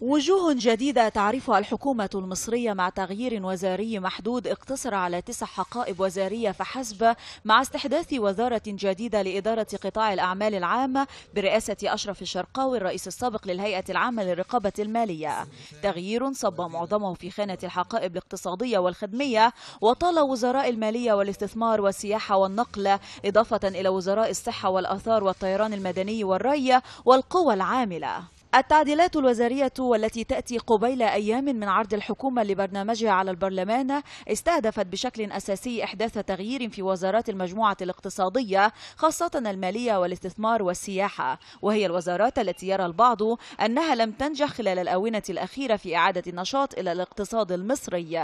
وجوه جديدة تعرفها الحكومة المصرية مع تغيير وزاري محدود اقتصر على تسع حقائب وزارية فحسب مع استحداث وزارة جديدة لإدارة قطاع الأعمال العامة برئاسة أشرف الشرقاوي الرئيس السابق للهيئة العامة للرقابة المالية تغيير صب معظمه في خانة الحقائب الاقتصادية والخدمية وطال وزراء المالية والاستثمار والسياحة والنقل إضافة إلى وزراء الصحة والأثار والطيران المدني والري والقوى العاملة التعديلات الوزارية والتي تأتي قبيل أيام من عرض الحكومة لبرنامجها على البرلمان استهدفت بشكل أساسي إحداث تغيير في وزارات المجموعة الاقتصادية خاصة المالية والاستثمار والسياحة وهي الوزارات التي يرى البعض أنها لم تنجح خلال الآونة الأخيرة في إعادة النشاط إلى الاقتصاد المصري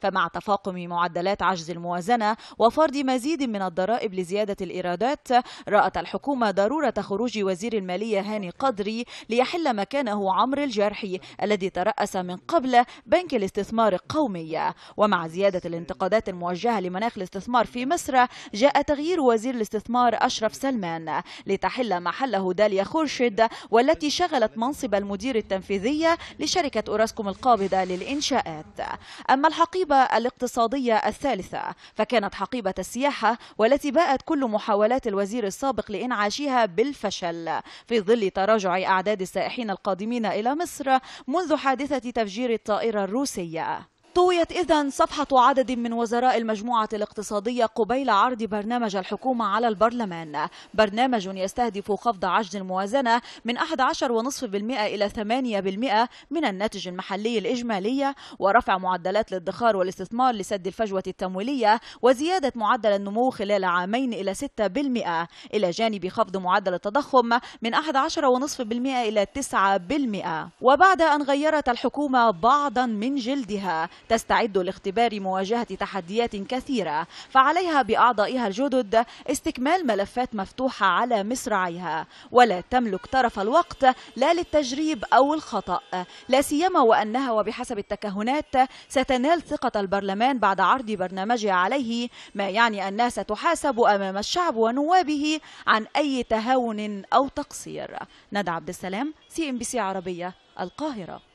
فمع تفاقم معدلات عجز الموازنة وفرض مزيد من الضرائب لزيادة الإيرادات رأت الحكومة ضرورة خروج وزير المالية هاني قدري ليحل مكانه عمرو الجرحي الذي ترأس من قبل بنك الاستثمار القومي ومع زيادة الانتقادات الموجهة لمناخ الاستثمار في مصر جاء تغيير وزير الاستثمار أشرف سلمان لتحل محله داليا خورشيد والتي شغلت منصب المدير التنفيذي لشركة أوراسكوم القابضة للإنشاءات أما الحقيبة الاقتصادية الثالثة فكانت حقيبة السياحة والتي باءت كل محاولات الوزير السابق لإنعاشها بالفشل في ظل تراجع أعداد السائحين النازحين القادمين إلى مصر منذ حادثة تفجير الطائرة الروسية طويت إذا صفحة عدد من وزراء المجموعة الاقتصادية قبيل عرض برنامج الحكومة على البرلمان برنامج يستهدف خفض عجز الموازنة من 11.5% إلى 8% من الناتج المحلي الإجمالي ورفع معدلات الادخار والاستثمار لسد الفجوة التمويلية وزيادة معدل النمو خلال عامين إلى 6% إلى جانب خفض معدل التضخم من 11.5% إلى 9% وبعد أن غيرت الحكومة بعضا من جلدها تستعد لاختبار مواجهة تحديات كثيرة فعليها بأعضائها الجدد استكمال ملفات مفتوحة على مصراعيها ولا تملك طرف الوقت لا للتجريب أو الخطأ لا سيما وأنها وبحسب التكهنات ستنال ثقة البرلمان بعد عرض برنامجها عليه ما يعني أنها ستحاسب أمام الشعب ونوابه عن أي تهاون أو تقصير ندى عبد السلام سي ام بي سي عربية القاهرة